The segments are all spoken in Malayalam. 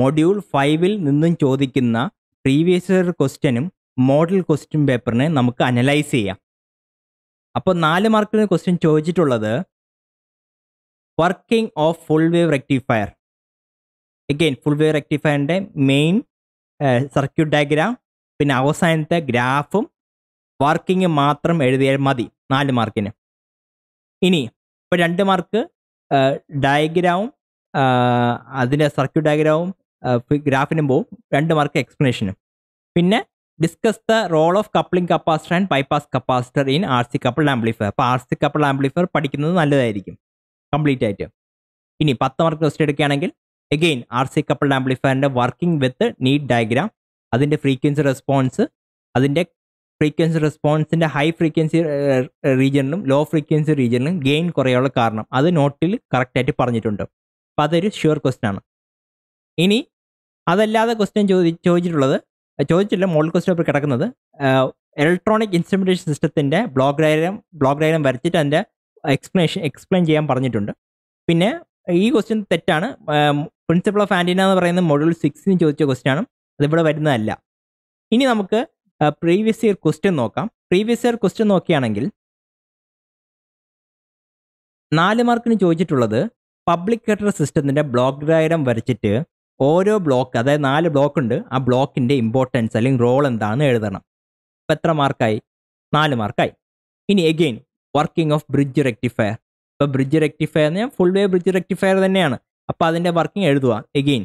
മൊഡ്യൂൾ ഫൈവിൽ നിന്നും ചോദിക്കുന്ന പ്രീവിയസ് ഇയർ ക്വസ്റ്റ്യനും മോഡൽ ക്വസ്റ്റ്യൻ പേപ്പറിനെ നമുക്ക് അനലൈസ് ചെയ്യാം അപ്പോൾ നാല് മാർക്കിന് ക്വസ്റ്റ്യൻ ചോദിച്ചിട്ടുള്ളത് working of full wave rectifier again full wave റെക്ടിഫയറിൻ്റെ മെയിൻ സർക്യൂട്ട് ഡയഗ്രാം പിന്നെ അവസാനത്തെ ഗ്രാഫും വർക്കിംഗ് മാത്രം എഴുതിയാൽ മതി നാല് മാർക്കിന് ഇനി ഇപ്പോൾ രണ്ട് മാർക്ക് ഡയഗ്രാമും അതിൻ്റെ സർക്യൂട്ട് ഡയഗ്രാമും ഗ്രാഫിനും പോവും രണ്ട് മാർക്ക് എക്സ്പ്ലനേഷനും പിന്നെ discuss the role of coupling capacitor and bypass capacitor in R C couple amplifier അപ്പോൾ ആർ സി കപ്പിൾ ആംപ്ലിഫയർ പഠിക്കുന്നത് നല്ലതായിരിക്കും കംപ്ലീറ്റ് ആയിട്ട് ഇനി പത്ത് മാർക്ക് ക്വസ്റ്റ് എടുക്കുകയാണെങ്കിൽ എഗെയിൻ ആർ സി കപ്പിൾ ആംപ്ലിഫയറിൻ്റെ വർക്കിംഗ് വിത്ത് നീഡ് ഡയഗ്രാം അതിൻ്റെ ഫ്രീക്വൻസി റെസ്പോൺസ് അതിൻ്റെ ഫ്രീക്വൻസി റെസ്പോൺസിൻ്റെ ഹൈ ഫ്രീക്വൻസി റീജിയനിലും ലോ ഫ്രീക്വൻസി റീജിയനിലും ഗെയിൻ കുറയാനുള്ള കാരണം അത് നോട്ടിൽ കറക്റ്റായിട്ട് പറഞ്ഞിട്ടുണ്ട് അപ്പോൾ അതൊരു ഷുവർ ക്വസ്റ്റൻ ആണ് ഇനി അതല്ലാതെ ക്വസ്റ്റ്യൻ ചോദി ചോദിച്ചിട്ടുള്ളത് ചോദിച്ചില്ല മോൾ ക്വസ്റ്റ്യൻ പേപ്പർ കിടക്കുന്നത് ഇലക്ട്രോണിക് ഇൻസ്ട്രുമെൻറ്റേഷൻ സിസ്റ്റത്തിൻ്റെ ബ്ലോക്ക് ഡയഗ്രാം ബ്ലോക്ക് ഡയഗ്രാം വരച്ചിട്ട് അതിൻ്റെ എക്സ്പ്ലനേഷൻ എക്സ്പ്ലെയിൻ ചെയ്യാൻ പറഞ്ഞിട്ടുണ്ട് പിന്നെ ഈ ക്വസ്റ്റ്യൻ തെറ്റാണ് പ്രിൻസിപ്പൾ ഓഫ് ആൻറ്റിന എന്ന് പറയുന്ന മൊഡ്യൂൾ സിക്സിന് ചോദിച്ച ക്വസ്റ്റ്യൻ ആണ് അതിവിടെ വരുന്നതല്ല ഇനി നമുക്ക് പ്രീവിയസ് ഇയർ ക്വസ്റ്റ്യൻ നോക്കാം പ്രീവിയസ് ഇയർ ക്വസ്റ്റ്യൻ നോക്കുകയാണെങ്കിൽ നാല് മാർക്കിന് ചോദിച്ചിട്ടുള്ളത് പബ്ലിക് കേട്ടർ സിസ്റ്റത്തിൻ്റെ ബ്ലോക്ക് ഡയഗ്രാം വരച്ചിട്ട് ഓരോ ബ്ലോക്ക് അതായത് നാല് ബ്ലോക്ക് ഉണ്ട് ആ ബ്ലോക്കിൻ്റെ ഇമ്പോർട്ടൻസ് അല്ലെങ്കിൽ റോൾ എന്താണെന്ന് എഴുതണം ഇപ്പം എത്ര മാർക്കായി നാല് മാർക്കായി ഇനി again working of bridge rectifier ഇപ്പോൾ ബ്രിഡ്ജ് റെക്ടിഫയർ എന്ന് ഫുൾ വേ ബ്രിഡ്ജ് റെക്ടിഫയർ തന്നെയാണ് അപ്പോൾ അതിൻ്റെ വർക്കിംഗ് എഴുതുക എഗെയിൻ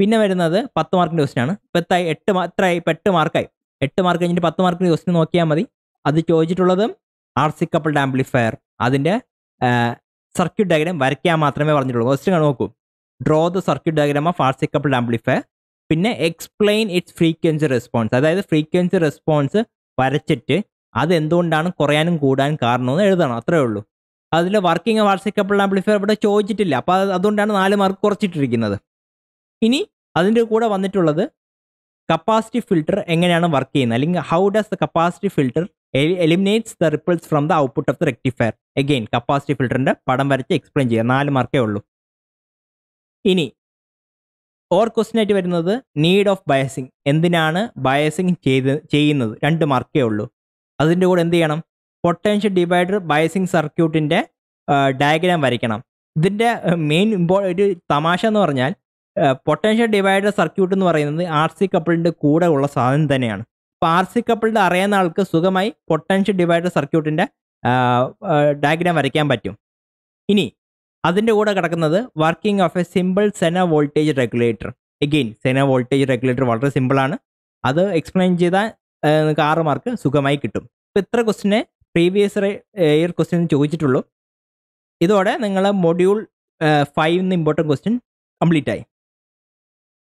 പിന്നെ വരുന്നത് പത്ത് മാർക്കിൻ്റെ ക്വസ്റ്റിനാണ് ഇപ്പോൾ എത്തായി എട്ട് എത്രയായി ഇപ്പം എട്ട് മാർക്കായി എട്ട് മാർക്ക് കഴിഞ്ഞിട്ട് പത്ത് മാർക്കിൻ്റെ ക്വസ്റ്റിന് നോക്കിയാൽ മതി അത് ചോദിച്ചിട്ടുള്ളതും ആർ സി കപ്പിൾഡ് ആംപ്ലിഫയർ അതിൻ്റെ സർക്യൂട്ട് ഡയഗ്രാം വരയ്ക്കാൻ മാത്രമേ പറഞ്ഞിട്ടുള്ളൂ ക്വസ്റ്റ്യൻ നോക്കൂ draw the circuit diagram of R C couple amplifier പിന്നെ എക്സ്പ്ലെയിൻ ഇറ്റ്സ് ഫ്രീക്വൻസി റെസ്പോൺസ് അതായത് ഫ്രീക്വൻസി റെസ്പോൺസ് വരച്ചിട്ട് അത് എന്തുകൊണ്ടാണ് കുറയാനും കൂടാനും കാരണമെന്ന് എഴുതണം അത്രേ ഉള്ളൂ അതിൽ working R C couple amplifier ഇവിടെ ചോദിച്ചിട്ടില്ല അപ്പോൾ അതുകൊണ്ടാണ് നാല് മാർക്ക് കുറച്ചിട്ടിരിക്കുന്നത് ഇനി അതിൻ്റെ കൂടെ വന്നിട്ടുള്ളത് കപ്പാസിറ്റി ഫിൽട്ടർ എങ്ങനെയാണ് വർക്ക് ചെയ്യുന്നത് അല്ലെങ്കിൽ how does the capacity filter eliminates the ripples from the output of the rectifier again capacity ഫിൽറ്ററിൻ്റെ പടം വരച്ച് എക്സ്പ്ലെയിൻ ചെയ്യുക നാല് മാർക്കേ ഉള്ളൂ ഇനി ഓർ ക്വസ്റ്റ്യൻ ആയിട്ട് വരുന്നത് നീഡ് ഓഫ് ബയസിങ് എന്തിനാണ് ബയസിങ് ചെയ്ത് ചെയ്യുന്നത് രണ്ട് മാർക്കേ ഉള്ളൂ അതിൻ്റെ കൂടെ എന്ത് ചെയ്യണം പൊട്ടൻഷ്യൽ ഡിവൈഡർ ബയസിങ് സർക്യൂട്ടിൻ്റെ ഡയഗ്രാം വരയ്ക്കണം ഇതിൻ്റെ മെയിൻ ഇമ്പോ ഒരു തമാശ എന്ന് പറഞ്ഞാൽ പൊട്ടൻഷ്യൽ ഡിവൈഡർ സർക്യൂട്ട് എന്ന് പറയുന്നത് ആർ സി കപ്പിളിൻ്റെ കൂടെ ഉള്ള സാധനം തന്നെയാണ് അപ്പോൾ ആർ സി കപ്പിളിൻ്റെ അറിയാവുന്ന ആൾക്ക് സുഖമായി പൊട്ടൻഷ്യൽ ഡിവൈഡർ സർക്യൂട്ടിൻ്റെ ഡയഗ്രാം വരയ്ക്കാൻ പറ്റും ഇനി അതിൻ്റെ കൂടെ കിടക്കുന്നത് working of a simple zener voltage regulator again zener voltage regulator വളരെ സിമ്പിളാണ് അത് എക്സ്പ്ലെയിൻ ചെയ്താൽ നിങ്ങൾക്ക് ആറ് മാർക്ക് സുഖമായി കിട്ടും ഇപ്പോൾ ഇത്ര ക്വസ്റ്റിനെ പ്രീവിയസ് ഇയർ ക്വസ്റ്റ്യൻ ചോദിച്ചിട്ടുള്ളൂ ഇതോടെ നിങ്ങൾ module five important question complete ആയി